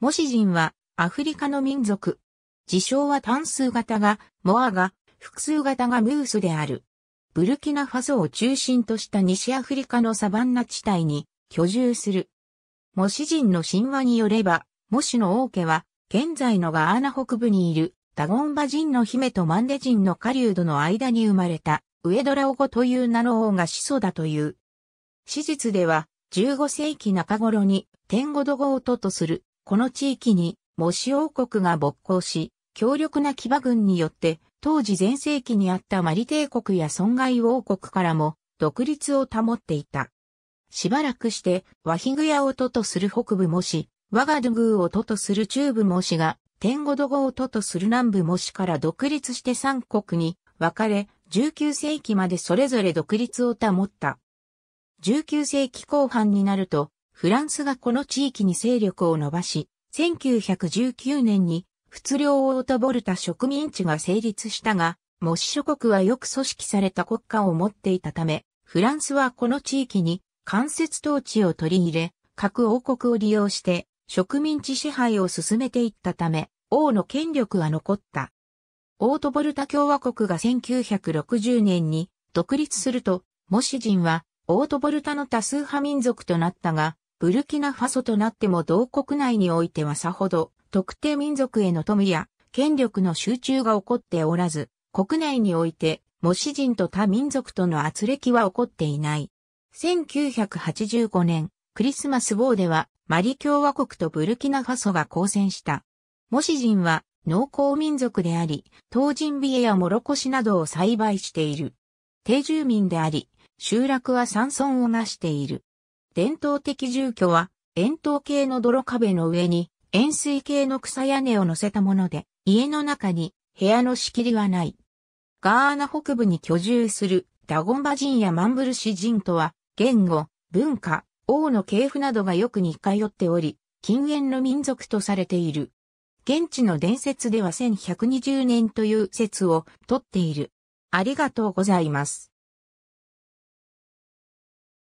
モシ人はアフリカの民族。自称は単数型がモアが、複数型がムースである。ブルキナファソを中心とした西アフリカのサバンナ地帯に居住する。モシ人の神話によれば、モシの王家は、現在のガーナ北部にいるダゴンバ人の姫とマンデ人のカリウドの間に生まれた、ウエドラオゴという名の王が始祖だという。史実では、15世紀中頃に、テンゴドゴオトとするこの地域に、モシ王国が勃興し、強力な騎馬軍によって、当時前世紀にあったマリ帝国や損害王国からも、独立を保っていた。しばらくして、ワヒグヤを都とする北部モシ、ワガドゥグーを都とする中部モシが、天ゴドゴを都とする南部モシから独立して三国に分かれ、19世紀までそれぞれ独立を保った。19世紀後半になると、フランスがこの地域に勢力を伸ばし、1919年に、仏領オートボルタ植民地が成立したが、モシ諸国はよく組織された国家を持っていたため、フランスはこの地域に間接統治を取り入れ、各王国を利用して植民地支配を進めていったため、王の権力は残った。オートボルタ共和国が1960年に独立すると、モシ人はオートボルタの多数派民族となったが、ブルキナファソとなっても同国内においてはさほど特定民族への富や権力の集中が起こっておらず、国内において、模試人と他民族との圧力は起こっていない。1985年、クリスマスーでは、マリ共和国とブルキナファソが交戦した。模試人は、農耕民族であり、東人ビエやモロコシなどを栽培している。定住民であり、集落は山村を成している。伝統的住居は、円筒形の泥壁の上に、円錐形の草屋根を乗せたもので、家の中に部屋の仕切りはない。ガーナ北部に居住するダゴンバ人やマンブルシ人とは、言語、文化、王の系譜などがよく似通っており、禁煙の民族とされている。現地の伝説では1120年という説をとっている。ありがとうございます。